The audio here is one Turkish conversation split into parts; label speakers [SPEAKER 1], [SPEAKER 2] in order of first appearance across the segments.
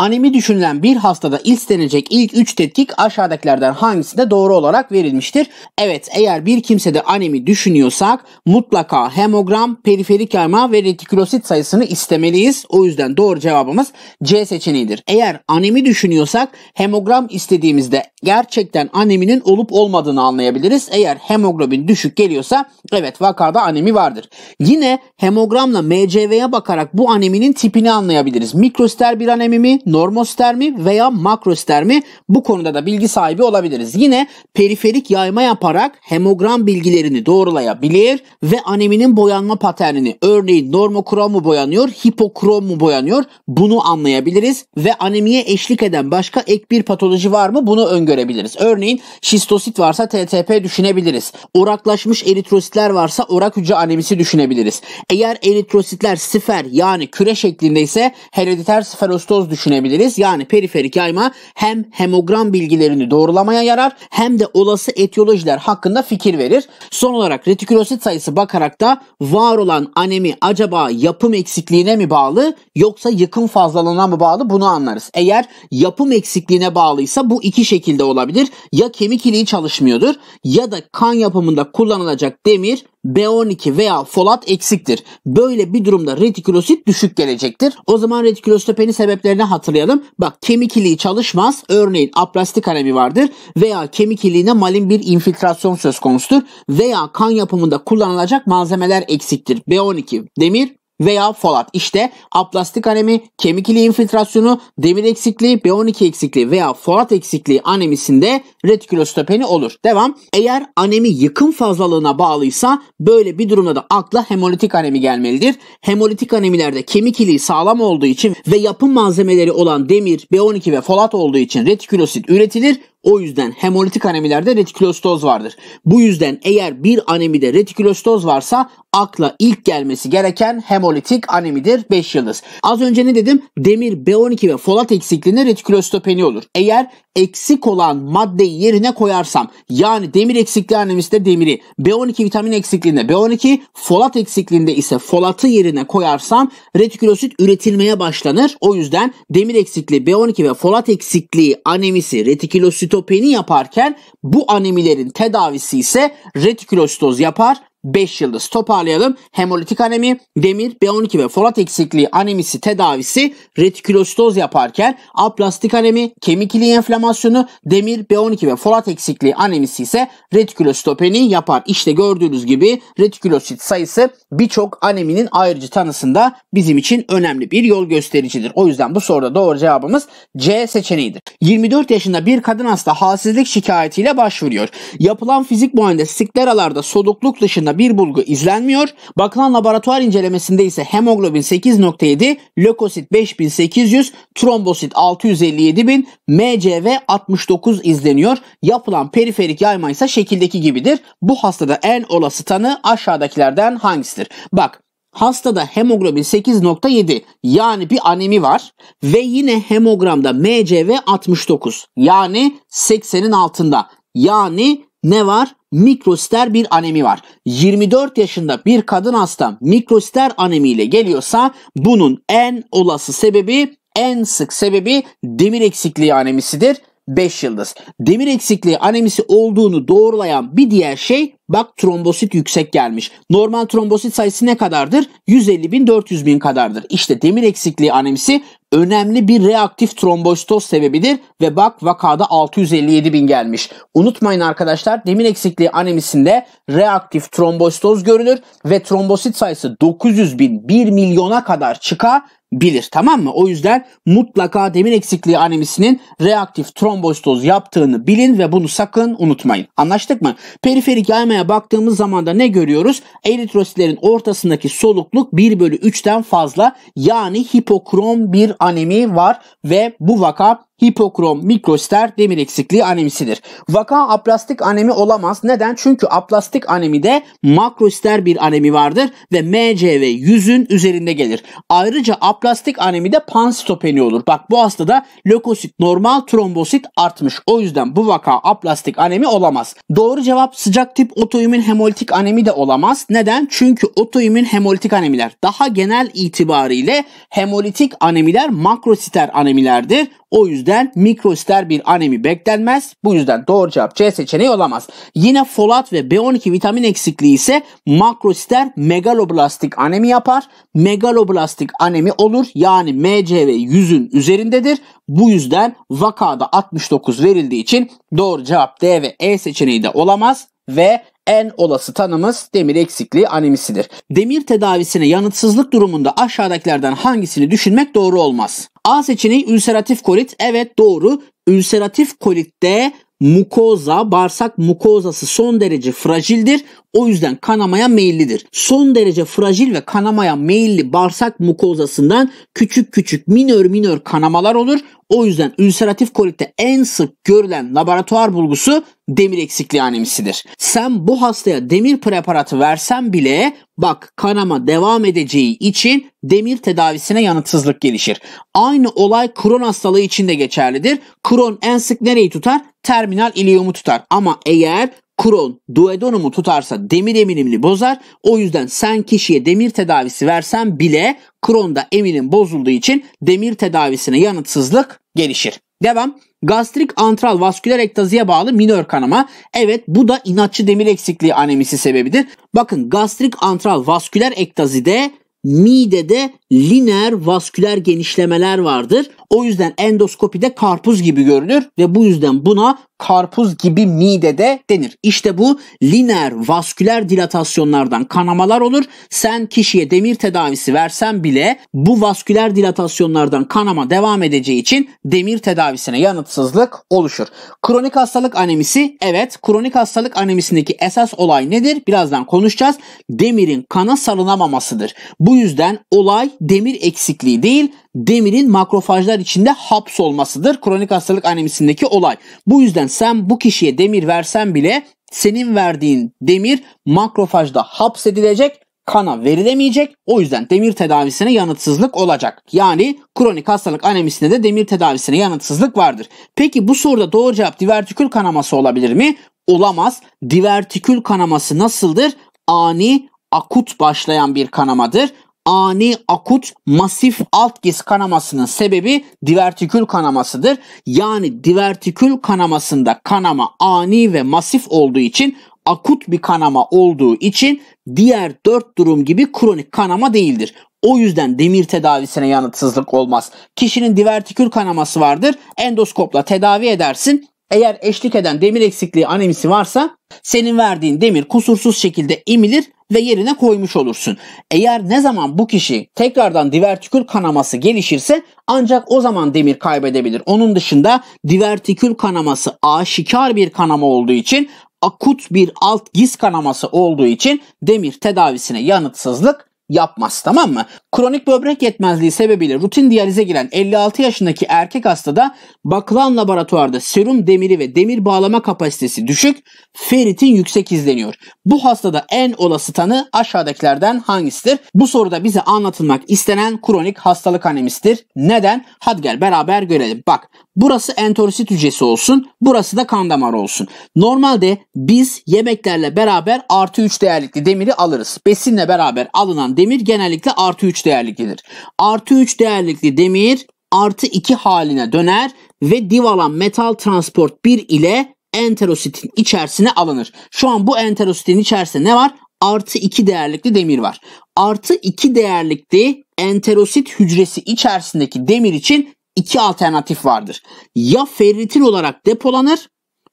[SPEAKER 1] Anemi düşünülen bir hastada istenecek ilk 3 tetkik aşağıdakilerden hangisinde doğru olarak verilmiştir? Evet eğer bir kimsede anemi düşünüyorsak mutlaka hemogram, periferik yayma ve retikülosit sayısını istemeliyiz. O yüzden doğru cevabımız C seçeneğidir. Eğer anemi düşünüyorsak hemogram istediğimizde gerçekten aneminin olup olmadığını anlayabiliriz. Eğer hemoglobin düşük geliyorsa evet vakada anemi vardır. Yine hemogramla MCV'ye bakarak bu aneminin tipini anlayabiliriz. Mikrositer bir anemi mi? normostermi veya makrostermi bu konuda da bilgi sahibi olabiliriz. Yine periferik yayma yaparak hemogram bilgilerini doğrulayabilir ve aneminin boyanma paternini örneğin normokrom mu boyanıyor, hipokrom mu boyanıyor bunu anlayabiliriz ve anemiye eşlik eden başka ek bir patoloji var mı bunu öngörebiliriz. Örneğin şistosit varsa TTP düşünebiliriz. Oraklaşmış eritrositler varsa orak hücre anemisi düşünebiliriz. Eğer eritrositler sifer yani küre şeklinde ise herediter sferostoz düşünebiliriz düşünebiliriz. Yani periferik yayma hem hemogram bilgilerini doğrulamaya yarar hem de olası etiyolojiler hakkında fikir verir. Son olarak retikülosit sayısı bakarak da var olan anemi acaba yapım eksikliğine mi bağlı yoksa yıkım fazlalığına mı bağlı bunu anlarız. Eğer yapım eksikliğine bağlıysa bu iki şekilde olabilir. Ya kemik iliği çalışmıyordur ya da kan yapımında kullanılacak demir B12 veya folat eksiktir. Böyle bir durumda retikulosit düşük gelecektir. O zaman retikulositopeni sebeplerini hatırlayalım. Bak kemik iliği çalışmaz. Örneğin aplastik anemi vardır veya kemik iliğine malin bir infiltrasyon söz konusudur veya kan yapımında kullanılacak malzemeler eksiktir. B12, demir, veya folat. İşte aplastik anemi, kemik iliği infiltrasyonu, demir eksikliği, B12 eksikliği veya folat eksikliği anemisinde retikulostopeni olur. Devam. Eğer anemi yıkım fazlalığına bağlıysa böyle bir durumda da akla hemolitik anemi gelmelidir. Hemolitik anemilerde kemik iliği sağlam olduğu için ve yapım malzemeleri olan demir, B12 ve folat olduğu için retikulosit üretilir. O yüzden hemolitik anemilerde retikulositoz vardır. Bu yüzden eğer bir anemide retikulositoz varsa akla ilk gelmesi gereken hemolitik anemidir 5 yıldız. Az önce ne dedim? Demir, B12 ve folat eksikliğinde retikulositopeni olur. Eğer eksik olan maddeyi yerine koyarsam yani demir eksikliği anemisinde demiri, B12 vitamin eksikliğinde B12, folat eksikliğinde ise folatı yerine koyarsam retikulosit üretilmeye başlanır. O yüzden demir eksikliği, B12 ve folat eksikliği anemisi retikulosit sitopeni yaparken bu anemilerin tedavisi ise retikulositoz yapar 5 yıldız. Toparlayalım. Hemolitik anemi, demir, B12 ve folat eksikliği anemisi tedavisi retikulositoz yaparken aplastik anemi, kemik iliği enflamasyonu, demir, B12 ve folat eksikliği anemisi ise retikulositopeni yapar. İşte gördüğünüz gibi retikulosit sayısı birçok aneminin ayrıcı tanısında bizim için önemli bir yol göstericidir. O yüzden bu soruda doğru cevabımız C seçeneğidir. 24 yaşında bir kadın hasta halsizlik şikayetiyle başvuruyor. Yapılan fizik muayenesi sikleralarda solukluk dışında bir bulgu izlenmiyor. Bakılan laboratuvar incelemesinde ise hemoglobin 8.7, lökosit 5800, trombosit 657.000, MCV 69 izleniyor. Yapılan periferik yayma ise şekildeki gibidir. Bu hastada en olası tanı aşağıdakilerden hangisidir? Bak hastada hemoglobin 8.7 yani bir anemi var ve yine hemogramda MCV 69 yani 80'in altında yani ne var? mikrosister bir anemi var. 24 yaşında bir kadın hasta mikrosister anemiyle geliyorsa bunun en olası sebebi en sık sebebi demir eksikliği anemisidir. 5 yıldız. Demir eksikliği anemisi olduğunu doğrulayan bir diğer şey Bak trombosit yüksek gelmiş. Normal trombosit sayısı ne kadardır? 150 bin 400 bin kadardır. İşte demir eksikliği anemisi önemli bir reaktif trombositoz sebebidir ve bak vakada 657 bin gelmiş. Unutmayın arkadaşlar demir eksikliği anemisinde reaktif trombositoz görülür ve trombosit sayısı 900 bin 1 milyona kadar çıkabilir tamam mı? O yüzden mutlaka demir eksikliği anemisinin reaktif trombositoz yaptığını bilin ve bunu sakın unutmayın. Anlaştık mı? Periferik yayma Tabloya baktığımız zaman da ne görüyoruz? Eritrositlerin ortasındaki solukluk 1 bölü 3'ten fazla yani hipokrom bir anemi var ve bu vaka hipokrom mikroster demir eksikliği anemisidir. Vaka aplastik anemi olamaz. Neden? Çünkü aplastik anemide makroster bir anemi vardır ve MCV 100'ün üzerinde gelir. Ayrıca aplastik anemide panstopeni olur. Bak bu hastada lökosit normal trombosit artmış. O yüzden bu vaka aplastik anemi olamaz. Doğru cevap sıcak tip otoimmün hemolitik anemi de olamaz. Neden? Çünkü otoimmün hemolitik anemiler daha genel itibariyle hemolitik anemiler makrositer anemilerdir. O yüzden yüzden mikroster bir anemi beklenmez. Bu yüzden doğru cevap C seçeneği olamaz. Yine folat ve B12 vitamin eksikliği ise makrosister megaloblastik anemi yapar. Megaloblastik anemi olur. Yani MCV 100'ün üzerindedir. Bu yüzden vakada 69 verildiği için doğru cevap D ve E seçeneği de olamaz ve en olası tanımız demir eksikliği anemisidir. Demir tedavisine yanıtsızlık durumunda aşağıdakilerden hangisini düşünmek doğru olmaz? A seçeneği ülseratif kolit. Evet doğru. Ülseratif kolitte mukoza, bağırsak mukozası son derece fragildir. O yüzden kanamaya meyillidir. Son derece fragil ve kanamaya meyilli bağırsak mukozasından küçük küçük minör minör kanamalar olur. O yüzden ülseratif kolitte en sık görülen laboratuvar bulgusu demir eksikliği anemisidir. Sen bu hastaya demir preparatı versen bile bak kanama devam edeceği için demir tedavisine yanıtsızlık gelişir. Aynı olay kron hastalığı için de geçerlidir. Kron en sık nereyi tutar? Terminal iliyomu tutar. Ama eğer Kron duodenumu tutarsa demir eminimini bozar. O yüzden sen kişiye demir tedavisi versen bile kronda eminim bozulduğu için demir tedavisine yanıtsızlık gelişir. Devam. Gastrik antral vasküler ektaziye bağlı minör kanama. Evet bu da inatçı demir eksikliği anemisi sebebidir. Bakın gastrik antral vasküler ektazide midede lineer vasküler genişlemeler vardır. O yüzden endoskopide karpuz gibi görünür ve bu yüzden buna karpuz gibi mide de denir. İşte bu lineer vasküler dilatasyonlardan kanamalar olur. Sen kişiye demir tedavisi versen bile bu vasküler dilatasyonlardan kanama devam edeceği için demir tedavisine yanıtsızlık oluşur. Kronik hastalık anemisi evet kronik hastalık anemisindeki esas olay nedir? Birazdan konuşacağız. Demirin kana salınamamasıdır. Bu yüzden olay demir eksikliği değil, demirin makrofajlar içinde hapsolmasıdır kronik hastalık anemisindeki olay. Bu yüzden sen bu kişiye demir versen bile senin verdiğin demir makrofajda hapsedilecek, kana verilemeyecek. O yüzden demir tedavisine yanıtsızlık olacak. Yani kronik hastalık anemisinde de demir tedavisine yanıtsızlık vardır. Peki bu soruda doğru cevap divertikül kanaması olabilir mi? Olamaz. Divertikül kanaması nasıldır? Ani akut başlayan bir kanamadır ani akut masif alt giz kanamasının sebebi divertikül kanamasıdır. Yani divertikül kanamasında kanama ani ve masif olduğu için akut bir kanama olduğu için diğer dört durum gibi kronik kanama değildir. O yüzden demir tedavisine yanıtsızlık olmaz. Kişinin divertikül kanaması vardır. Endoskopla tedavi edersin. Eğer eşlik eden demir eksikliği anemisi varsa senin verdiğin demir kusursuz şekilde imilir ve yerine koymuş olursun. Eğer ne zaman bu kişi tekrardan divertikül kanaması gelişirse ancak o zaman demir kaybedebilir. Onun dışında divertikül kanaması aşikar bir kanama olduğu için akut bir alt giz kanaması olduğu için demir tedavisine yanıtsızlık yapmaz tamam mı? Kronik böbrek yetmezliği sebebiyle rutin diyalize giren 56 yaşındaki erkek hastada bakılan laboratuvarda serum demiri ve demir bağlama kapasitesi düşük, feritin yüksek izleniyor. Bu hastada en olası tanı aşağıdakilerden hangisidir? Bu soruda bize anlatılmak istenen kronik hastalık anemisidir. Neden? Hadi gel beraber görelim. Bak Burası enterosit hücresi olsun. Burası da kan damar olsun. Normalde biz yemeklerle beraber artı 3 değerlikli demiri alırız. Besinle beraber alınan demir genellikle artı 3 değerliklidir. Artı 3 değerlikli demir artı 2 haline döner ve divalan metal transport 1 ile enterositin içerisine alınır. Şu an bu enterositin içerisinde ne var? Artı 2 değerlikli demir var. Artı 2 değerlikli enterosit hücresi içerisindeki demir için iki alternatif vardır. Ya ferritin olarak depolanır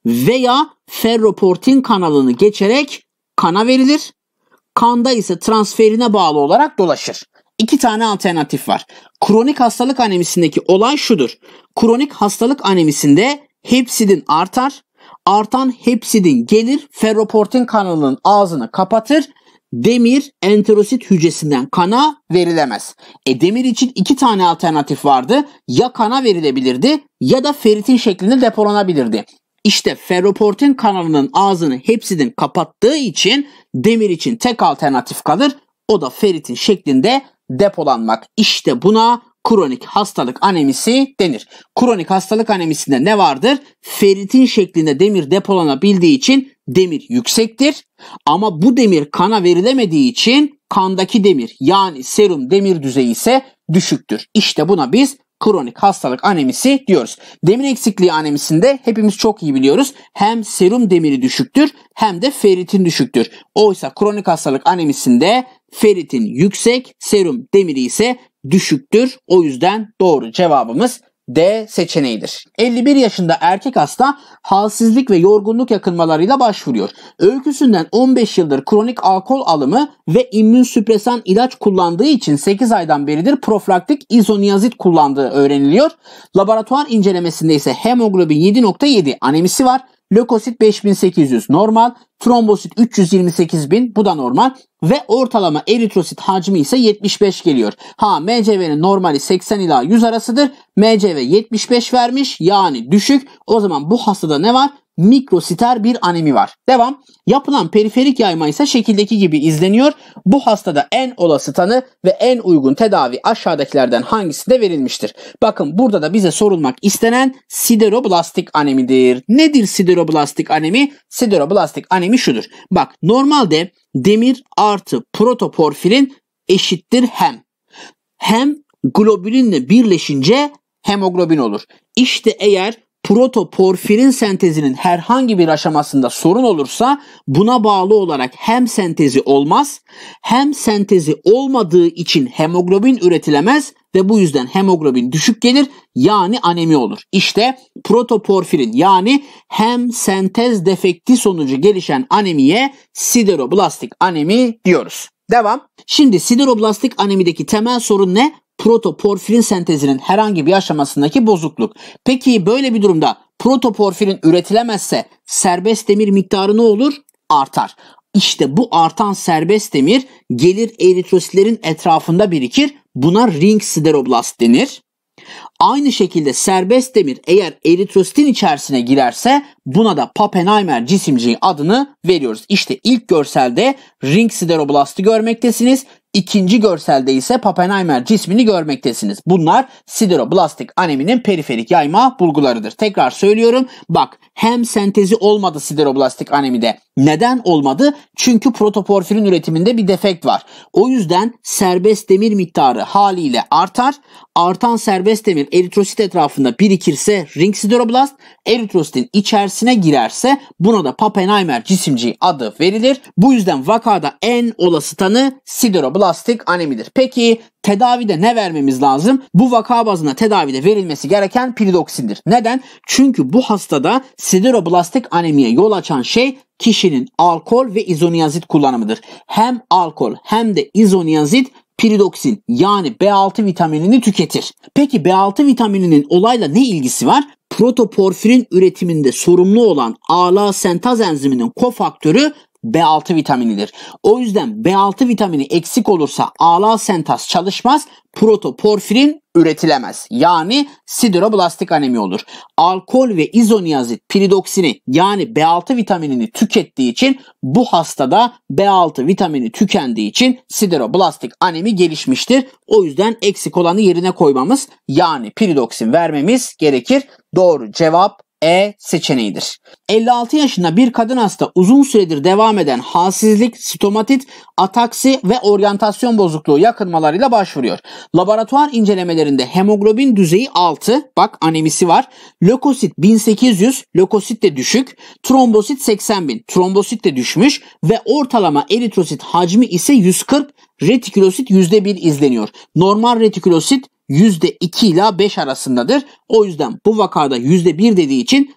[SPEAKER 1] veya ferroportin kanalını geçerek kana verilir. Kanda ise transferine bağlı olarak dolaşır. İki tane alternatif var. Kronik hastalık anemisindeki olay şudur. Kronik hastalık anemisinde hepsidin artar. Artan hepsidin gelir ferroportin kanalının ağzını kapatır demir enterosit hücresinden kana verilemez. E demir için iki tane alternatif vardı. Ya kana verilebilirdi ya da feritin şeklinde depolanabilirdi. İşte ferroportin kanalının ağzını hepsinin kapattığı için demir için tek alternatif kalır. O da feritin şeklinde depolanmak. İşte buna kronik hastalık anemisi denir. Kronik hastalık anemisinde ne vardır? Feritin şeklinde demir depolanabildiği için demir yüksektir ama bu demir kana verilemediği için kandaki demir yani serum demir düzeyi ise düşüktür. İşte buna biz kronik hastalık anemisi diyoruz. Demir eksikliği anemisinde hepimiz çok iyi biliyoruz. Hem serum demiri düşüktür hem de feritin düşüktür. Oysa kronik hastalık anemisinde feritin yüksek, serum demiri ise düşüktür. O yüzden doğru cevabımız D seçeneğidir. 51 yaşında erkek hasta halsizlik ve yorgunluk yakınmalarıyla başvuruyor. Öyküsünden 15 yıldır kronik alkol alımı ve immünsüpresan ilaç kullandığı için 8 aydan beridir profilaktik izoniazid kullandığı öğreniliyor. Laboratuvar incelemesinde ise hemoglobin 7.7 anemisi var Lökosit 5800 normal. Trombosit 328.000 bu da normal. Ve ortalama eritrosit hacmi ise 75 geliyor. Ha MCV'nin normali 80 ila 100 arasıdır. MCV 75 vermiş yani düşük. O zaman bu hastada ne var? mikrositer bir anemi var. Devam. Yapılan periferik yayma ise şekildeki gibi izleniyor. Bu hastada en olası tanı ve en uygun tedavi aşağıdakilerden hangisi de verilmiştir. Bakın burada da bize sorulmak istenen sideroblastik anemidir. Nedir sideroblastik anemi? Sideroblastik anemi şudur. Bak normalde demir artı protoporfirin eşittir hem. Hem globülinle birleşince hemoglobin olur. İşte eğer protoporfirin sentezinin herhangi bir aşamasında sorun olursa buna bağlı olarak hem sentezi olmaz hem sentezi olmadığı için hemoglobin üretilemez ve bu yüzden hemoglobin düşük gelir yani anemi olur. İşte protoporfirin yani hem sentez defekti sonucu gelişen anemiye sideroblastik anemi diyoruz. Devam. Şimdi sideroblastik anemideki temel sorun ne? protoporfirin sentezinin herhangi bir aşamasındaki bozukluk. Peki böyle bir durumda protoporfirin üretilemezse serbest demir miktarı ne olur? Artar. İşte bu artan serbest demir gelir eritrositlerin etrafında birikir. Buna ring sideroblast denir. Aynı şekilde serbest demir eğer eritrositin içerisine girerse buna da Pappenheimer cisimciği adını veriyoruz. İşte ilk görselde ring sideroblastı görmektesiniz. İkinci görselde ise Pappenheimer cismini görmektesiniz. Bunlar sideroblastik aneminin periferik yayma bulgularıdır. Tekrar söylüyorum bak hem sentezi olmadı sideroblastik anemide neden olmadı? Çünkü protoporfirin üretiminde bir defekt var. O yüzden serbest demir miktarı haliyle artar. Artan serbest demir eritrosit etrafında birikirse ring sideroblast, eritrositin içerisine girerse buna da Pappenheimer cisimciği adı verilir. Bu yüzden vakada en olası tanı sideroblastik anemidir. Peki tedavide ne vermemiz lazım? Bu vaka bazında tedavide verilmesi gereken piridoksindir. Neden? Çünkü bu hastada sideroblastik anemiye yol açan şey kişinin alkol ve izoniazid kullanımıdır. Hem alkol hem de izoniazid piridoksin yani B6 vitaminini tüketir. Peki B6 vitamininin olayla ne ilgisi var? protoporfirin üretiminde sorumlu olan ALA sentaz enziminin kofaktörü B6 vitaminidir. O yüzden B6 vitamini eksik olursa ala sentaz çalışmaz, protoporfirin üretilemez. Yani sideroblastik anemi olur. Alkol ve izoniazit piridoksini yani B6 vitaminini tükettiği için bu hastada B6 vitamini tükendiği için sideroblastik anemi gelişmiştir. O yüzden eksik olanı yerine koymamız yani piridoksin vermemiz gerekir. Doğru cevap e seçeneğidir. 56 yaşında bir kadın hasta uzun süredir devam eden halsizlik, stomatit, ataksi ve oryantasyon bozukluğu yakınmalarıyla başvuruyor. Laboratuvar incelemelerinde hemoglobin düzeyi 6, bak anemisi var. Lökosit 1800, lökosit de düşük. Trombosit 80 bin, trombosit de düşmüş. Ve ortalama eritrosit hacmi ise 140, retikulosit %1 izleniyor. Normal retikulosit %2 ila 5 arasındadır. O yüzden bu vakada %1 dediği için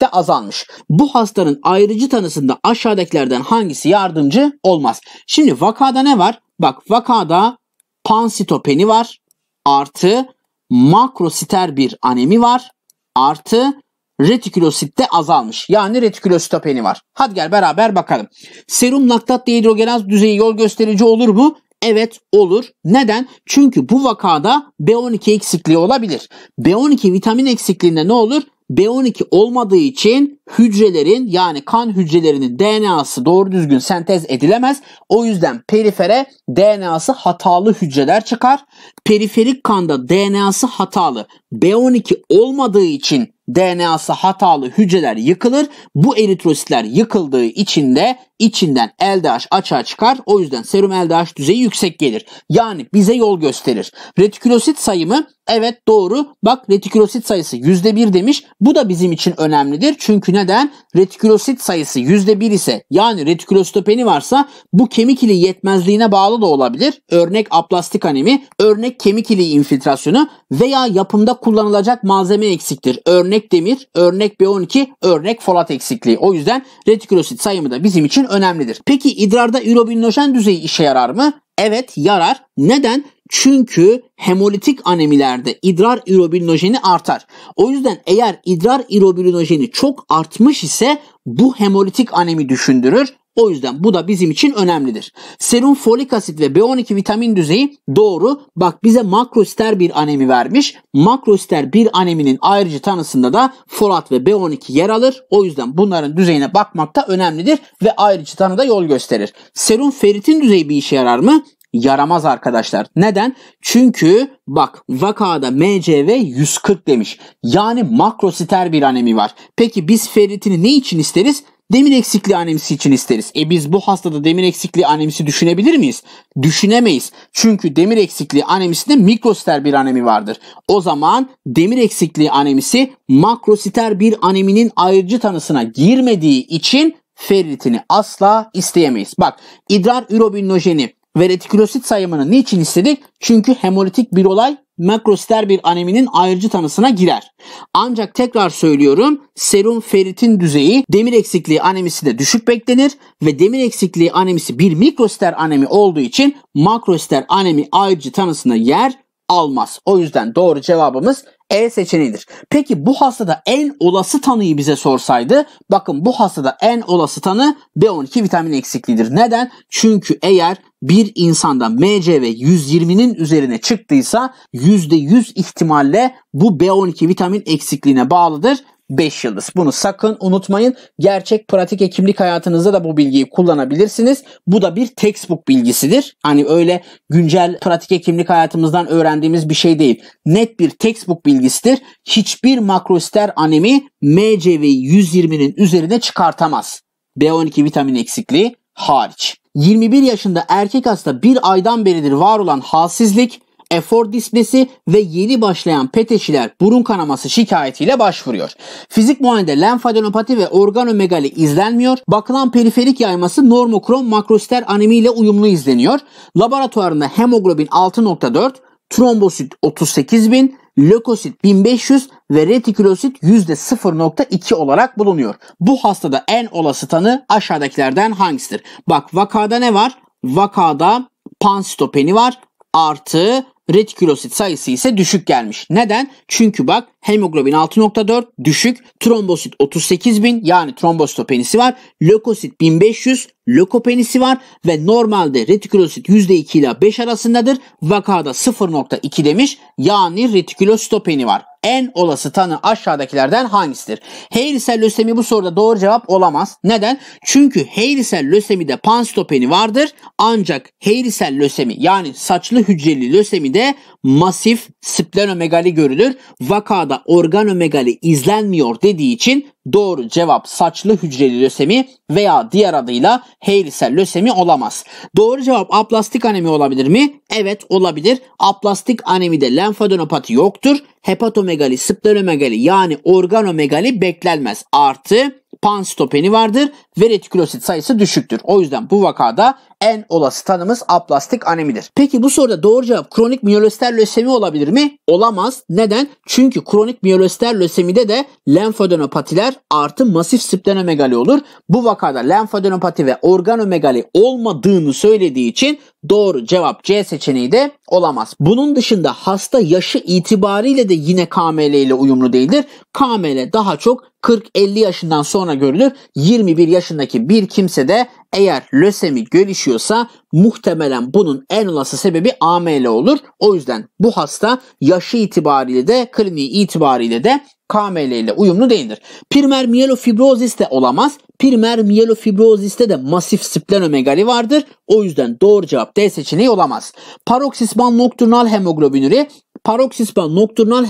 [SPEAKER 1] de azalmış. Bu hastanın ayrıcı tanısında aşağıdakilerden hangisi yardımcı olmaz? Şimdi vakada ne var? Bak vakada pansitopeni var artı makrositer bir anemi var artı retikulositte azalmış. Yani retikulositopeni var. Hadi gel beraber bakalım. Serum laktat dehidrogenaz düzeyi yol gösterici olur mu? Evet olur. Neden? Çünkü bu vakada B12 eksikliği olabilir. B12 vitamin eksikliğinde ne olur? B12 olmadığı için hücrelerin yani kan hücrelerinin DNA'sı doğru düzgün sentez edilemez. O yüzden perifere DNA'sı hatalı hücreler çıkar. Periferik kanda DNA'sı hatalı. B12 olmadığı için DNA'sı hatalı hücreler yıkılır. Bu eritrositler yıkıldığı için de içinden LDH açığa çıkar. O yüzden serum LDH düzeyi yüksek gelir. Yani bize yol gösterir. Retikülosit sayımı evet doğru. Bak retikülosit sayısı %1 demiş. Bu da bizim için önemlidir. Çünkü neden? Retikülosit sayısı %1 ise yani retikülositopeni varsa bu kemik ili yetmezliğine bağlı da olabilir. Örnek aplastik anemi, örnek kemik ili infiltrasyonu veya yapımda kullanılacak malzeme eksiktir. Örnek örnek demir, örnek B12, örnek folat eksikliği. O yüzden retikulosit sayımı da bizim için önemlidir. Peki idrarda ürobinlojen düzeyi işe yarar mı? Evet yarar. Neden? Çünkü hemolitik anemilerde idrar ürobinojeni artar. O yüzden eğer idrar ürobinojeni çok artmış ise bu hemolitik anemi düşündürür o yüzden bu da bizim için önemlidir. Serum folik asit ve B12 vitamin düzeyi doğru. Bak bize makrosister bir anemi vermiş. Makrosister bir aneminin ayrıcı tanısında da folat ve B12 yer alır. O yüzden bunların düzeyine bakmak da önemlidir ve ayrıcı tanıda yol gösterir. Serum feritin düzeyi bir işe yarar mı? yaramaz arkadaşlar. Neden? Çünkü bak vakada MCV 140 demiş. Yani makrositer bir anemi var. Peki biz ferritini ne için isteriz? demir eksikliği anemisi için isteriz. E biz bu hastada demir eksikliği anemisi düşünebilir miyiz? Düşünemeyiz. Çünkü demir eksikliği anemisinde mikrositer bir anemi vardır. O zaman demir eksikliği anemisi makrositer bir aneminin ayrıcı tanısına girmediği için ferritini asla isteyemeyiz. Bak idrar ürobinlojeni ve retikülosit sayımını niçin istedik? Çünkü hemolitik bir olay makrositer bir aneminin ayrıcı tanısına girer. Ancak tekrar söylüyorum serum feritin düzeyi demir eksikliği anemisi de düşük beklenir ve demir eksikliği anemisi bir mikrositer anemi olduğu için makrositer anemi ayrıcı tanısına yer almaz. O yüzden doğru cevabımız E seçeneğidir. Peki bu hastada en olası tanıyı bize sorsaydı bakın bu hastada en olası tanı B12 vitamin eksikliğidir. Neden? Çünkü eğer bir insanda MCV 120'nin üzerine çıktıysa %100 ihtimalle bu B12 vitamin eksikliğine bağlıdır 5 yıldız. Bunu sakın unutmayın. Gerçek pratik hekimlik hayatınızda da bu bilgiyi kullanabilirsiniz. Bu da bir textbook bilgisidir. Hani öyle güncel pratik hekimlik hayatımızdan öğrendiğimiz bir şey değil. Net bir textbook bilgisidir. Hiçbir makroster anemi MCV 120'nin üzerine çıkartamaz. B12 vitamin eksikliği hariç. 21 yaşında erkek hasta bir aydan beridir var olan halsizlik efor disnesi ve yeni başlayan peteşiler burun kanaması şikayetiyle başvuruyor. Fizik muayenede lenfadenopati ve organomegali izlenmiyor. Bakılan periferik yayması normokrom makrositer anemi ile uyumlu izleniyor. Laboratuvarında hemoglobin 6.4, trombosit 38 bin, lökosit 1500 ve retikülosit %0.2 olarak bulunuyor. Bu hastada en olası tanı aşağıdakilerden hangisidir? Bak vakada ne var? Vakada pansitopeni var artı retikülosit sayısı ise düşük gelmiş. Neden? Çünkü bak hemoglobin 6.4 düşük, trombosit 38.000 yani trombositopenisi var, lökosit 1500, lökopenisi var ve normalde retikulosit %2 ile 5 arasındadır. Vakada 0.2 demiş yani retikulositopeni var. En olası tanı aşağıdakilerden hangisidir? Hairy lösemi bu soruda doğru cevap olamaz. Neden? Çünkü Hairy lösemide pansitopeni vardır. Ancak Hairy lösemi yani saçlı hücreli lösemide masif splenomegali görülür. Vakada ortada organomegali izlenmiyor dediği için doğru cevap saçlı hücreli lösemi veya diğer adıyla Hairsel lösemi olamaz. Doğru cevap aplastik anemi olabilir mi? Evet olabilir. Aplastik anemide lenfadenopati yoktur. Hepatomegali, splenomegali yani organomegali beklenmez. Artı panstopeni vardır ve retikülosit sayısı düşüktür. O yüzden bu vakada en olası tanımız aplastik anemidir. Peki bu soruda doğru cevap kronik miyolöster lösemi olabilir mi? Olamaz. Neden? Çünkü kronik miyolöster lösemide de lenfodenopatiler artı masif splenomegali olur. Bu vakada lenfodenopati ve organomegali olmadığını söylediği için doğru cevap C seçeneği de olamaz. Bunun dışında hasta yaşı itibariyle de yine KML ile uyumlu değildir. KML daha çok 40-50 yaşından sonra sonra görülür. 21 yaşındaki bir kimse de eğer lösemi gelişiyorsa muhtemelen bunun en olası sebebi AML olur. O yüzden bu hasta yaşı itibariyle de kliniği itibariyle de KML ile uyumlu değildir. Primer mielofibrozis de olamaz. Primer miyelofibroziste de masif splenomegali vardır. O yüzden doğru cevap D seçeneği olamaz. Paroksismal nocturnal hemoglobinüri paroksismal nokturnal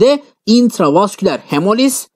[SPEAKER 1] de intravasküler hemoliz,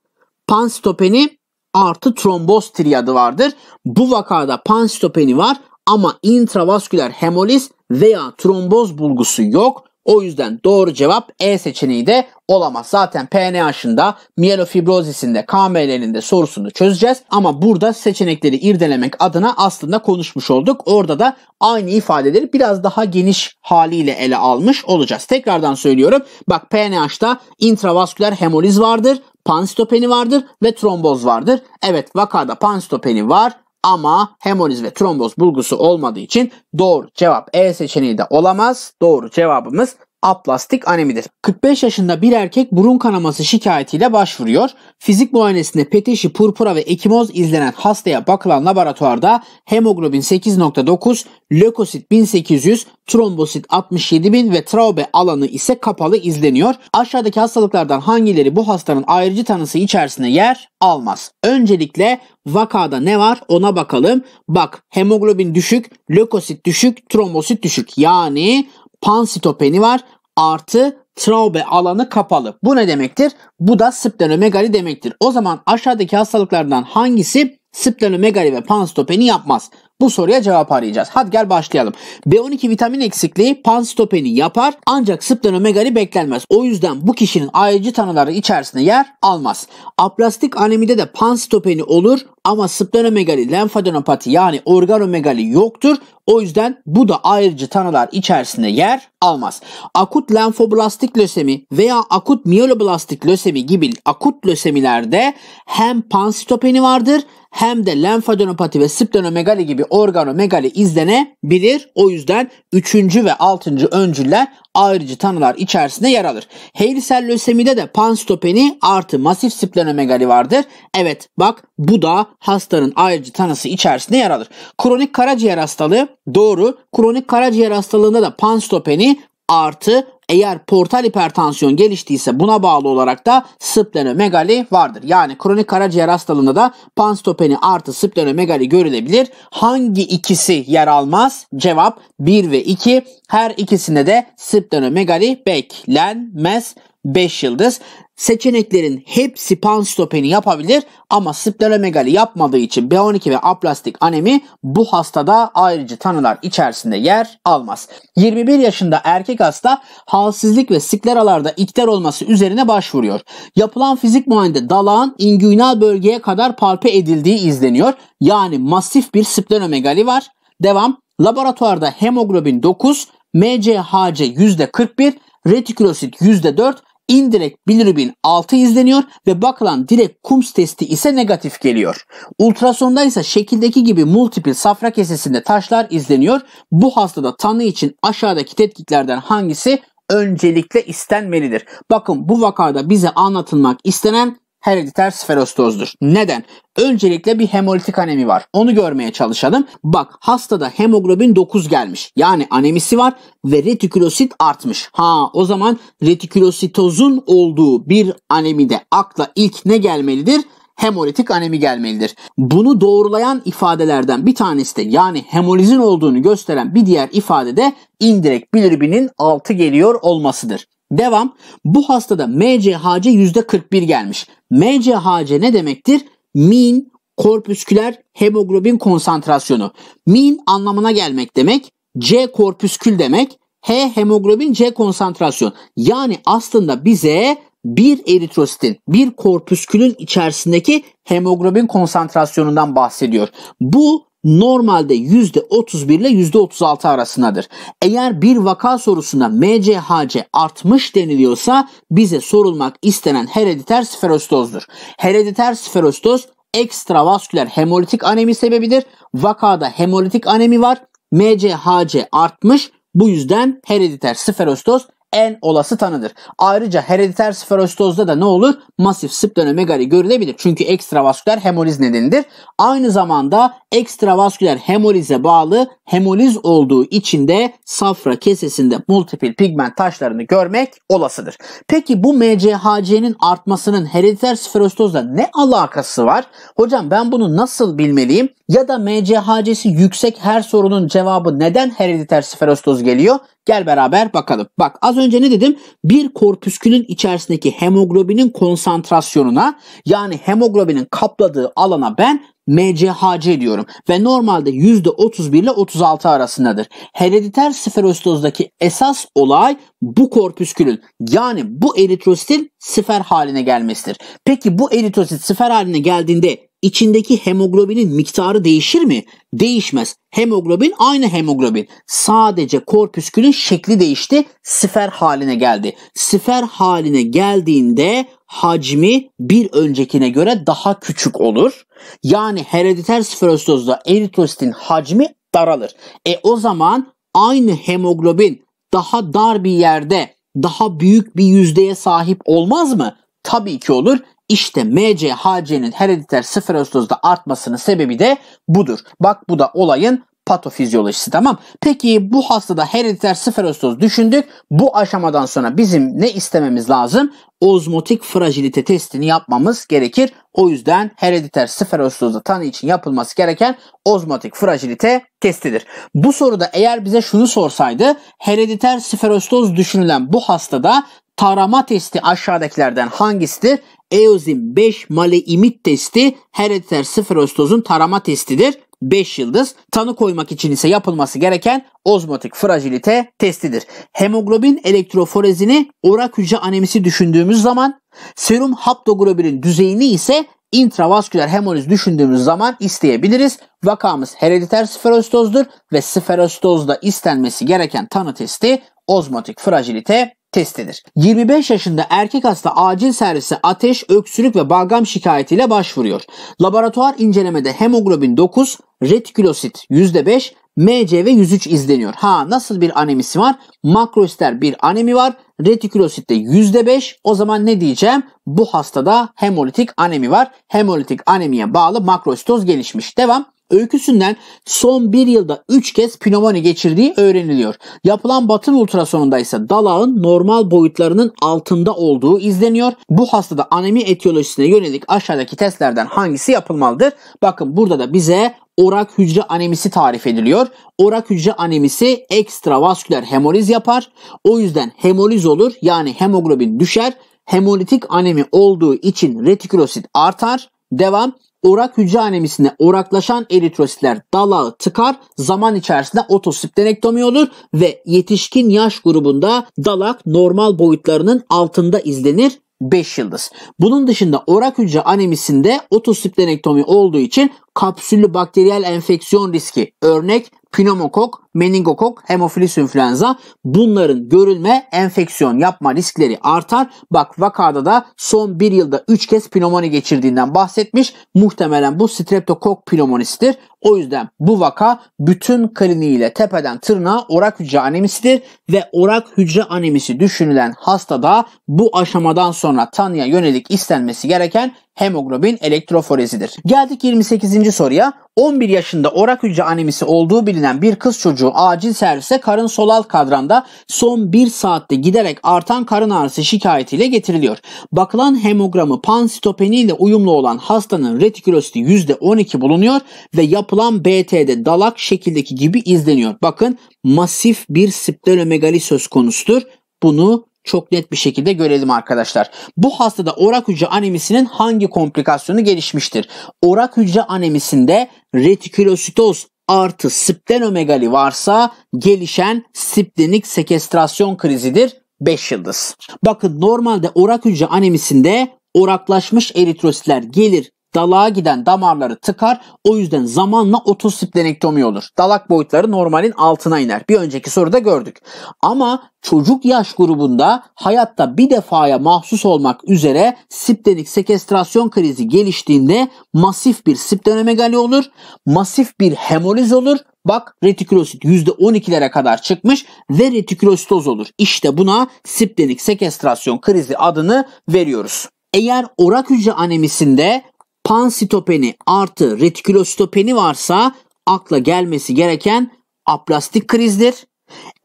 [SPEAKER 1] panstopeni artı tromboz triadı vardır. Bu vakada pansitopeni var ama intravasküler hemoliz veya tromboz bulgusu yok. O yüzden doğru cevap E seçeneği de olamaz. Zaten PNH'ın mielofibrozisinde KML'nin de sorusunu çözeceğiz. Ama burada seçenekleri irdelemek adına aslında konuşmuş olduk. Orada da aynı ifadeleri biraz daha geniş haliyle ele almış olacağız. Tekrardan söylüyorum. Bak PNH'da intravasküler hemoliz vardır pansitopeni vardır ve tromboz vardır. Evet vakada pansitopeni var ama hemoriz ve tromboz bulgusu olmadığı için doğru cevap E seçeneği de olamaz. Doğru cevabımız aplastik anemidir. 45 yaşında bir erkek burun kanaması şikayetiyle başvuruyor. Fizik muayenesinde peteşi, purpura ve ekimoz izlenen hastaya bakılan laboratuvarda hemoglobin 8.9, lökosit 1800, trombosit 67000 ve traube alanı ise kapalı izleniyor. Aşağıdaki hastalıklardan hangileri bu hastanın ayrıcı tanısı içerisine yer almaz? Öncelikle vakada ne var ona bakalım. Bak hemoglobin düşük, lökosit düşük, trombosit düşük. Yani pansitopeni var artı trobe alanı kapalı. Bu ne demektir? Bu da splenomegali demektir. O zaman aşağıdaki hastalıklardan hangisi splenomegali ve panstopeni yapmaz? Bu soruya cevap arayacağız. Hadi gel başlayalım. B12 vitamin eksikliği panstopeni yapar ancak splenomegali beklenmez. O yüzden bu kişinin ayrıcı tanıları içerisinde yer almaz. Aplastik anemide de panstopeni olur ama splenomegali lenfadenopati yani organomegali yoktur. O yüzden bu da ayrıcı tanılar içerisinde yer almaz. Akut lenfoblastik lösemi veya akut miyeloblastik lösemi gibi akut lösemilerde hem pansitopeni vardır hem de lenfadenopati ve splenomegali gibi organomegali izlenebilir. O yüzden 3. ve 6. öncüller ayrıcı tanılar içerisinde yer alır. Heysel lösemide de panstopeni artı masif splenomegali vardır. Evet bak bu da hastanın ayrıcı tanısı içerisinde yer alır. Kronik karaciğer hastalığı doğru. Kronik karaciğer hastalığında da panstopeni artı eğer portal hipertansiyon geliştiyse buna bağlı olarak da splenomegali vardır. Yani kronik karaciğer hastalığında da panstopeni artı splenomegali görülebilir. Hangi ikisi yer almaz? Cevap 1 ve 2. Her ikisinde de splenomegali beklenmez. 5 yıldız seçeneklerin hepsi panstopeni yapabilir ama spleromegali yapmadığı için B12 ve aplastik anemi bu hastada ayrıcı tanılar içerisinde yer almaz. 21 yaşında erkek hasta halsizlik ve skleralarda ikter olması üzerine başvuruyor. Yapılan fizik muayenede dalağın inguinal bölgeye kadar palpe edildiği izleniyor. Yani masif bir spleromegali var. Devam. Laboratuvarda hemoglobin 9, MCHC %41, retikulosit %4 indirekt bilirubin 6 izleniyor ve bakılan direkt kums testi ise negatif geliyor. Ultrasonda ise şekildeki gibi multiple safra kesesinde taşlar izleniyor. Bu hastada tanı için aşağıdaki tetkiklerden hangisi öncelikle istenmelidir? Bakın bu vakada bize anlatılmak istenen herediter sferostozdur. Neden? Öncelikle bir hemolitik anemi var. Onu görmeye çalışalım. Bak hastada hemoglobin 9 gelmiş. Yani anemisi var ve retikulosit artmış. Ha o zaman retikulositozun olduğu bir anemide akla ilk ne gelmelidir? hemolitik anemi gelmelidir. Bunu doğrulayan ifadelerden bir tanesi de yani hemolizin olduğunu gösteren bir diğer ifade de indirekt bilirubinin altı geliyor olmasıdır. Devam. Bu hastada MCHC %41 gelmiş. MCHC ne demektir? Mean korpüsküler hemoglobin konsantrasyonu. Mean anlamına gelmek demek. C korpüskül demek. H hemoglobin C konsantrasyon. Yani aslında bize bir eritrositin, bir korpüskülün içerisindeki hemoglobin konsantrasyonundan bahsediyor. Bu normalde %31 ile %36 arasındadır. Eğer bir vaka sorusuna MCHC artmış deniliyorsa bize sorulmak istenen herediter sferostozdur. Herediter sferostoz ekstravasküler hemolitik anemi sebebidir. Vakada hemolitik anemi var. MCHC artmış. Bu yüzden herediter sferostoz en olası tanıdır. Ayrıca herediter sferostozda da ne olur? Masif splenomegali görülebilir. Çünkü ekstravasküler hemoliz nedenidir. Aynı zamanda ekstravasküler hemolize bağlı hemoliz olduğu için de safra kesesinde multipil pigment taşlarını görmek olasıdır. Peki bu MCHC'nin artmasının herediter sferostozla ne alakası var? Hocam ben bunu nasıl bilmeliyim? Ya da MCHC'si yüksek her sorunun cevabı neden herediter sferostoz geliyor? Gel beraber bakalım. Bak az önce ne dedim? Bir korpüskülün içerisindeki hemoglobinin konsantrasyonuna yani hemoglobinin kapladığı alana ben MCHC diyorum ve normalde %31 ile 36 arasındadır. Herediter siferostozdaki esas olay bu korpüskülün yani bu eritrositin sifer haline gelmesidir. Peki bu eritrosit sifer haline geldiğinde içindeki hemoglobinin miktarı değişir mi? Değişmez. Hemoglobin aynı hemoglobin. Sadece korpüskülün şekli değişti. Sifer haline geldi. Sifer haline geldiğinde hacmi bir öncekine göre daha küçük olur. Yani herediter sferostozda eritrositin hacmi daralır. E o zaman aynı hemoglobin daha dar bir yerde daha büyük bir yüzdeye sahip olmaz mı? Tabii ki olur. İşte MCHC'nin HC'nin herediter siferozda artmasının sebebi de budur. Bak bu da olayın patofizyolojisi tamam. Peki bu hastada herediter siferostoz düşündük. Bu aşamadan sonra bizim ne istememiz lazım? Ozmotik fragilite testini yapmamız gerekir. O yüzden herediter siferostozda tanı için yapılması gereken ozmotik fragilite testidir. Bu soruda eğer bize şunu sorsaydı herediter siferostoz düşünülen bu hastada tarama testi aşağıdakilerden hangisidir? Eozin 5 maleimit testi herediter siferostozun tarama testidir. 5 yıldız. Tanı koymak için ise yapılması gereken ozmotik fragilite testidir. Hemoglobin elektroforezini orak hücre anemisi düşündüğümüz zaman serum haptoglobinin düzeyini ise intravasküler hemoliz düşündüğümüz zaman isteyebiliriz. Vakamız herediter sferostozdur ve sferostozda istenmesi gereken tanı testi ozmotik fragilite testidir. 25 yaşında erkek hasta acil servise ateş, öksürük ve balgam şikayetiyle başvuruyor. Laboratuvar incelemede hemoglobin 9, retikülosit %5, MCV 103 izleniyor. Ha nasıl bir anemisi var? Makrosister bir anemi var. Retikülositte %5. O zaman ne diyeceğim? Bu hastada hemolitik anemi var. Hemolitik anemiye bağlı makrositoz gelişmiş. Devam öyküsünden son bir yılda 3 kez pnömoni geçirdiği öğreniliyor. Yapılan batın ultrasonunda ise dalağın normal boyutlarının altında olduğu izleniyor. Bu hastada anemi etiyolojisine yönelik aşağıdaki testlerden hangisi yapılmalıdır? Bakın burada da bize orak hücre anemisi tarif ediliyor. Orak hücre anemisi ekstravasküler hemoliz yapar. O yüzden hemoliz olur yani hemoglobin düşer. Hemolitik anemi olduğu için retikulosit artar. Devam. Orak hücre anemisinde oraklaşan eritrositler dalağı tıkar. Zaman içerisinde otosiplenektomi olur ve yetişkin yaş grubunda dalak normal boyutlarının altında izlenir 5 yıldız. Bunun dışında orak hücre anemisinde otosiplenektomi olduğu için kapsüllü bakteriyel enfeksiyon riski. Örnek pneumokok, meningokok, hemofilus influenza bunların görülme enfeksiyon yapma riskleri artar. Bak vakada da son bir yılda 3 kez pnömoni geçirdiğinden bahsetmiş. Muhtemelen bu streptokok pnömonisidir. O yüzden bu vaka bütün kliniğiyle tepeden tırnağa orak hücre anemisidir ve orak hücre anemisi düşünülen hastada bu aşamadan sonra tanıya yönelik istenmesi gereken hemoglobin elektroforezidir. Geldik 28. soruya. 11 yaşında orak hücre anemisi olduğu bilinen bir kız çocuğu acil servise karın sol alt kadranda son 1 saatte giderek artan karın ağrısı şikayetiyle getiriliyor. Bakılan hemogramı pansitopeni ile uyumlu olan hastanın retikulositi %12 bulunuyor ve yapılan BT'de dalak şekildeki gibi izleniyor. Bakın masif bir splenomegali söz konusudur. Bunu çok net bir şekilde görelim arkadaşlar. Bu hastada orak hücre anemisinin hangi komplikasyonu gelişmiştir? Orak hücre anemisinde retikulositoz artı splenomegali varsa gelişen splenik sekestrasyon krizidir 5 yıldız. Bakın normalde orak hücre anemisinde oraklaşmış eritrositler gelir dalağa giden damarları tıkar. O yüzden zamanla otosiplenektomi olur. Dalak boyutları normalin altına iner. Bir önceki soruda gördük. Ama çocuk yaş grubunda hayatta bir defaya mahsus olmak üzere siptenik sekestrasyon krizi geliştiğinde masif bir siptenomegali olur. Masif bir hemoliz olur. Bak retikulosit %12'lere kadar çıkmış ve retikulositoz olur. İşte buna siptenik sekestrasyon krizi adını veriyoruz. Eğer orak hücre anemisinde pansitopeni artı retikulositopeni varsa akla gelmesi gereken aplastik krizdir.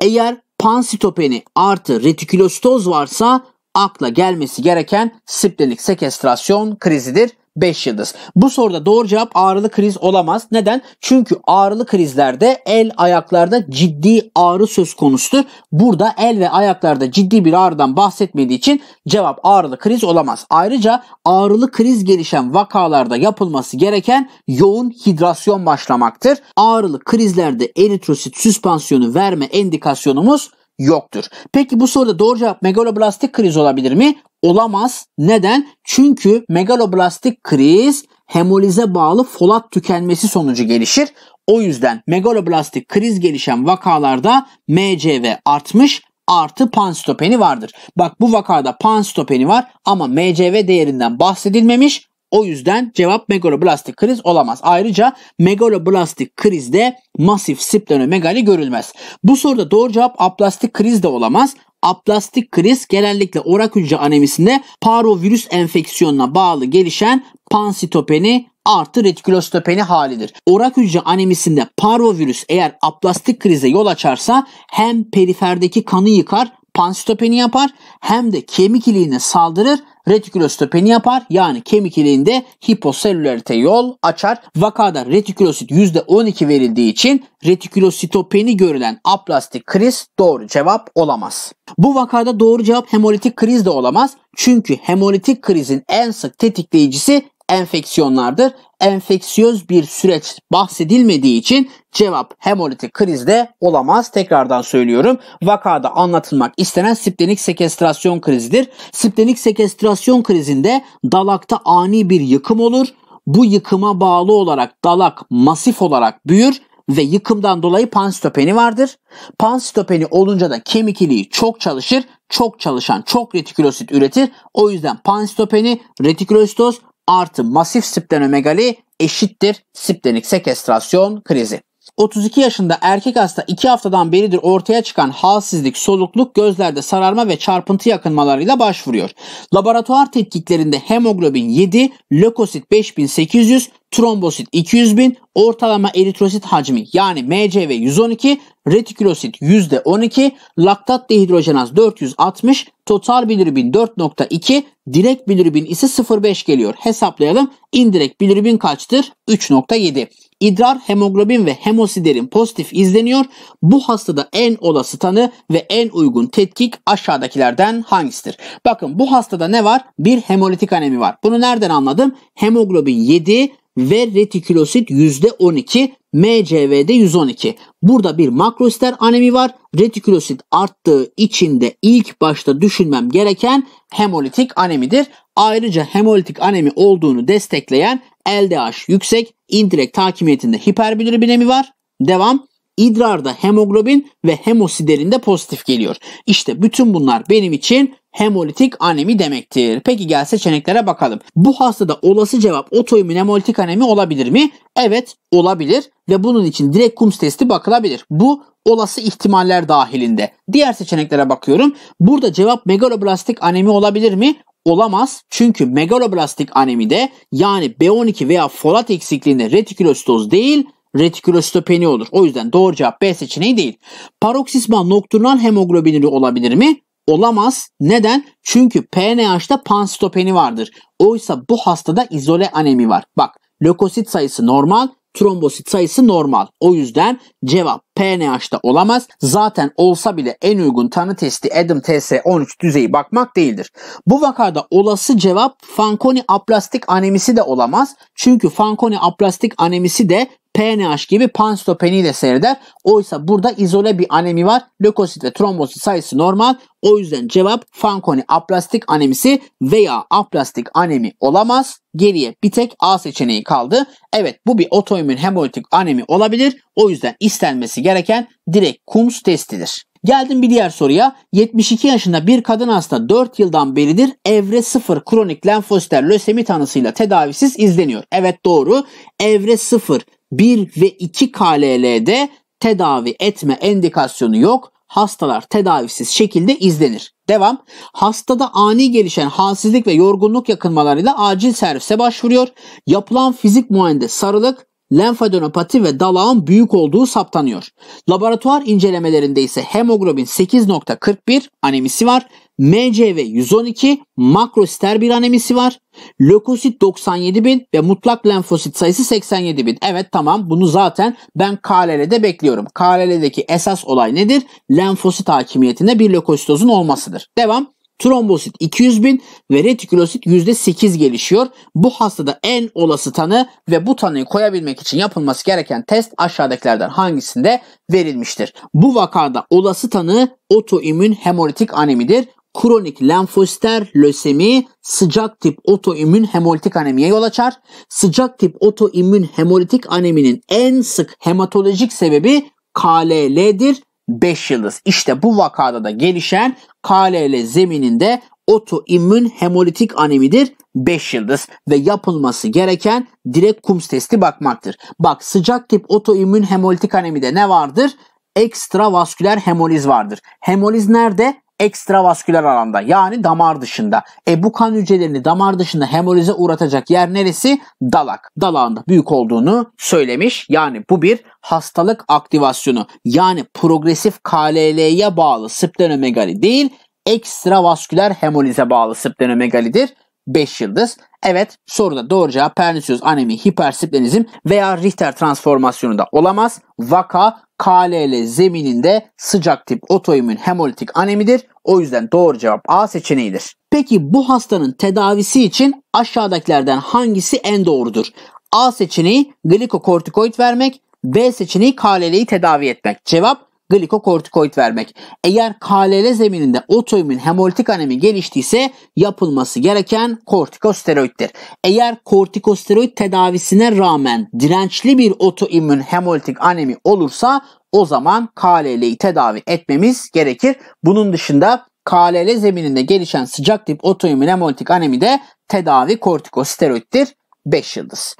[SPEAKER 1] Eğer pansitopeni artı retikulositoz varsa akla gelmesi gereken splenik sekestrasyon krizidir. 5 yıldız. Bu soruda doğru cevap ağrılı kriz olamaz. Neden? Çünkü ağrılı krizlerde el ayaklarda ciddi ağrı söz konusudur. Burada el ve ayaklarda ciddi bir ağrıdan bahsetmediği için cevap ağrılı kriz olamaz. Ayrıca ağrılı kriz gelişen vakalarda yapılması gereken yoğun hidrasyon başlamaktır. Ağrılı krizlerde eritrosit süspansiyonu verme endikasyonumuz yoktur. Peki bu soruda doğru cevap megaloblastik kriz olabilir mi? Olamaz. Neden? Çünkü megaloblastik kriz hemolize bağlı folat tükenmesi sonucu gelişir. O yüzden megaloblastik kriz gelişen vakalarda MCV artmış artı panstopeni vardır. Bak bu vakada panstopeni var ama MCV değerinden bahsedilmemiş. O yüzden cevap megaloblastik kriz olamaz. Ayrıca megaloblastik krizde masif splenomegali görülmez. Bu soruda doğru cevap aplastik kriz de olamaz. Aplastik kriz genellikle orak hücre anemisinde parovirüs enfeksiyonuna bağlı gelişen pansitopeni artı retikulostopeni halidir. Orak hücre anemisinde parvovirüs eğer aplastik krize yol açarsa hem periferdeki kanı yıkar pansitopeni yapar hem de kemik iliğine saldırır retikulostopeni yapar. Yani kemik iliğinde hiposelülerite yol açar. Vakada retikulosit %12 verildiği için retikulositopeni görülen aplastik kriz doğru cevap olamaz. Bu vakada doğru cevap hemolitik kriz de olamaz. Çünkü hemolitik krizin en sık tetikleyicisi enfeksiyonlardır. Enfeksiyöz bir süreç bahsedilmediği için cevap hemolitik krizde olamaz. Tekrardan söylüyorum. Vakada anlatılmak istenen siplenik sekestrasyon krizidir. Siplenik sekestrasyon krizinde dalakta ani bir yıkım olur. Bu yıkıma bağlı olarak dalak masif olarak büyür ve yıkımdan dolayı pansitopeni vardır. Pansitopeni olunca da kemik iliği çok çalışır. Çok çalışan çok retikulosit üretir. O yüzden pansitopeni, retikulositoz, artı masif splenomegali eşittir splenik sekestrasyon krizi. 32 yaşında erkek hasta 2 haftadan beridir ortaya çıkan halsizlik, solukluk, gözlerde sararma ve çarpıntı yakınmalarıyla başvuruyor. Laboratuvar tetkiklerinde hemoglobin 7, lökosit 5800, trombosit 200 bin, ortalama eritrosit hacmi yani MCV 112, retikulosit %12, laktat dehidrojenaz 460, total bilirubin 4.2, direkt bilirubin ise 0.5 geliyor. Hesaplayalım. İndirekt bilirubin kaçtır? 3.7 idrar, hemoglobin ve hemosiderin pozitif izleniyor. Bu hastada en olası tanı ve en uygun tetkik aşağıdakilerden hangisidir? Bakın bu hastada ne var? Bir hemolitik anemi var. Bunu nereden anladım? Hemoglobin 7 ve retikülosit %12 MCV'de 112. Burada bir makrosister anemi var. Retikulosit arttığı için de ilk başta düşünmem gereken hemolitik anemidir. Ayrıca hemolitik anemi olduğunu destekleyen LDH yüksek, indirekt takimiyetinde hiperbilirubinemi var. Devam. İdrarda hemoglobin ve hemosiderinde pozitif geliyor. İşte bütün bunlar benim için hemolitik anemi demektir. Peki gel seçeneklere bakalım. Bu hastada olası cevap otoimmün hemolitik anemi olabilir mi? Evet olabilir ve bunun için direkt KUMS testi bakılabilir. Bu olası ihtimaller dahilinde. Diğer seçeneklere bakıyorum. Burada cevap megaloblastik anemi olabilir mi? olamaz. Çünkü megaloblastik anemide yani B12 veya folat eksikliğinde retikulositoz değil retikulostopeni olur. O yüzden doğru cevap B seçeneği değil. Paroksizmal nokturnal hemoglobinuri olabilir mi? Olamaz. Neden? Çünkü PNH'da pansitopeni vardır. Oysa bu hastada izole anemi var. Bak lökosit sayısı normal, trombosit sayısı normal. O yüzden cevap PNH'da olamaz. Zaten olsa bile en uygun tanı testi Adam TS13 düzeyi bakmak değildir. Bu vakada olası cevap Fanconi aplastik anemisi de olamaz. Çünkü Fanconi aplastik anemisi de PNH gibi panstopeni de seyreder. Oysa burada izole bir anemi var. Lökosit ve trombosit sayısı normal. O yüzden cevap Fanconi aplastik anemisi veya aplastik anemi olamaz. Geriye bir tek A seçeneği kaldı. Evet bu bir otoimmün hemolitik anemi olabilir. O yüzden istenmesi gereken direkt KUMS testidir. Geldim bir diğer soruya. 72 yaşında bir kadın hasta 4 yıldan beridir evre 0 kronik lenfositer lösemi tanısıyla tedavisiz izleniyor. Evet doğru. Evre 0 1 ve 2 KLL'de tedavi etme endikasyonu yok. Hastalar tedavisiz şekilde izlenir. Devam. Hastada ani gelişen halsizlik ve yorgunluk yakınmalarıyla acil servise başvuruyor. Yapılan fizik muayenede sarılık, lenfadenopati ve dalağın büyük olduğu saptanıyor. Laboratuvar incelemelerinde ise hemoglobin 8.41 anemisi var. MCV 112, makrosister bir anemisi var. Lökosit 97 bin ve mutlak lenfosit sayısı 87 bin. Evet tamam bunu zaten ben KLL'de bekliyorum. KLL'deki esas olay nedir? Lenfosit hakimiyetinde bir lökositozun olmasıdır. Devam trombosit 200 bin ve retikülosit %8 gelişiyor. Bu hastada en olası tanı ve bu tanıyı koyabilmek için yapılması gereken test aşağıdakilerden hangisinde verilmiştir? Bu vakada olası tanı otoimmün hemolitik anemidir kronik lenfositer lösemi sıcak tip otoimmün hemolitik anemiye yol açar. Sıcak tip otoimmün hemolitik aneminin en sık hematolojik sebebi KLL'dir 5 yıldız. İşte bu vakada da gelişen KLL zemininde otoimmün hemolitik anemidir 5 yıldız ve yapılması gereken direkt kums testi bakmaktır. Bak sıcak tip otoimmün hemolitik anemide ne vardır? Ekstravasküler hemoliz vardır. Hemoliz nerede? ekstravasküler alanda yani damar dışında. E bu kan hücrelerini damar dışında hemolize uğratacak yer neresi? Dalak. Dalağında büyük olduğunu söylemiş. Yani bu bir hastalık aktivasyonu yani progresif KLL'ye bağlı splenomegali değil ekstravasküler hemolize bağlı splenomegalidir. 5 yıldız. Evet soruda doğru cevap pernisiyoz anemi, hipersiplenizm veya Richter transformasyonu da olamaz. Vaka KLL zemininde sıcak tip otoimmün hemolitik anemidir. O yüzden doğru cevap A seçeneğidir. Peki bu hastanın tedavisi için aşağıdakilerden hangisi en doğrudur? A seçeneği glikokortikoid vermek, B seçeneği KLL'yi tedavi etmek. Cevap glikokortikoid vermek. Eğer KLL zemininde otoimmün hemolitik anemi geliştiyse yapılması gereken kortikosteroiddir. Eğer kortikosteroid tedavisine rağmen dirençli bir otoimmün hemolitik anemi olursa o zaman KLL'yi tedavi etmemiz gerekir. Bunun dışında KLL zemininde gelişen sıcak tip otoimmün hemolitik anemi de tedavi kortikosteroiddir. 5 yıldız.